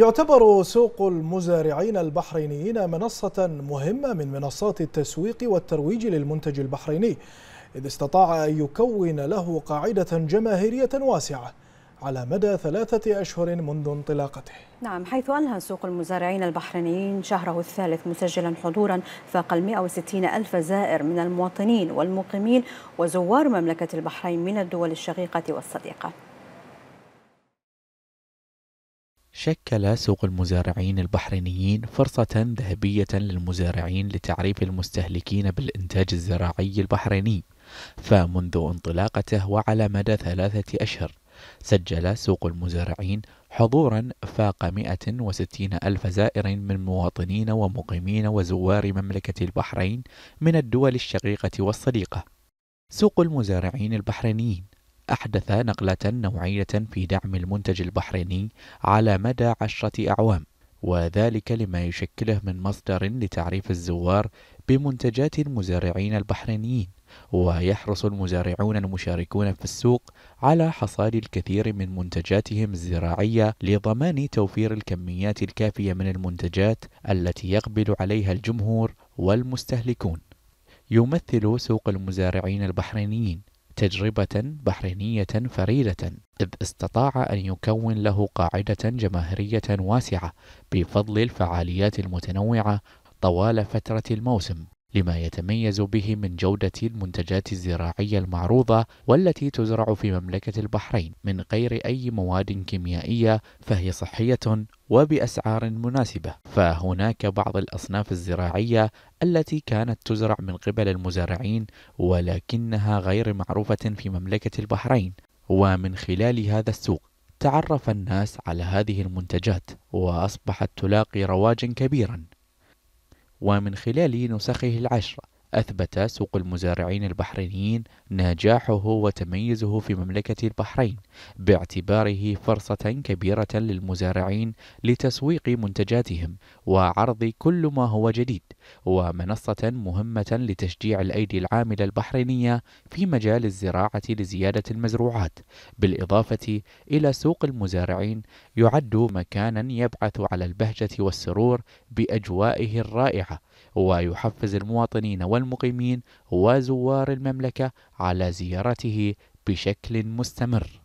يعتبر سوق المزارعين البحرينيين منصة مهمة من منصات التسويق والترويج للمنتج البحريني إذ استطاع أن يكون له قاعدة جماهيرية واسعة على مدى ثلاثة أشهر منذ انطلاقته نعم حيث أنهى سوق المزارعين البحرينيين شهره الثالث مسجلا حضورا فاق 160 ألف زائر من المواطنين والمقيمين وزوار مملكة البحرين من الدول الشقيقة والصديقة شكل سوق المزارعين البحرينيين فرصة ذهبية للمزارعين لتعريف المستهلكين بالإنتاج الزراعي البحريني، فمنذ انطلاقته وعلى مدى ثلاثة أشهر، سجل سوق المزارعين حضورا فاق 160 ألف زائر من مواطنين ومقيمين وزوار مملكة البحرين من الدول الشقيقة والصديقة. سوق المزارعين البحرينيين أحدث نقلة نوعية في دعم المنتج البحريني على مدى عشرة أعوام وذلك لما يشكله من مصدر لتعريف الزوار بمنتجات المزارعين البحرينيين ويحرص المزارعون المشاركون في السوق على حصاد الكثير من منتجاتهم الزراعيه لضمان توفير الكميات الكافيه من المنتجات التي يقبل عليها الجمهور والمستهلكون يمثل سوق المزارعين البحرينيين تجربة بحرينية فريدة إذ استطاع أن يكون له قاعدة جماهيرية واسعة بفضل الفعاليات المتنوعة طوال فترة الموسم لما يتميز به من جودة المنتجات الزراعية المعروضة والتي تزرع في مملكة البحرين من غير أي مواد كيميائية فهي صحية وبأسعار مناسبة فهناك بعض الأصناف الزراعية التي كانت تزرع من قبل المزارعين ولكنها غير معروفة في مملكة البحرين ومن خلال هذا السوق تعرف الناس على هذه المنتجات وأصبحت تلاقي رواجا كبيرا ومن خلال نسخه العشرة أثبت سوق المزارعين البحرينيين نجاحه وتميزه في مملكة البحرين باعتباره فرصة كبيرة للمزارعين لتسويق منتجاتهم وعرض كل ما هو جديد ومنصة مهمة لتشجيع الأيدي العاملة البحرينية في مجال الزراعة لزيادة المزروعات بالإضافة إلى سوق المزارعين يعد مكانا يبعث على البهجة والسرور بأجوائه الرائعة ويحفز المواطنين والمقيمين وزوار المملكة على زيارته بشكل مستمر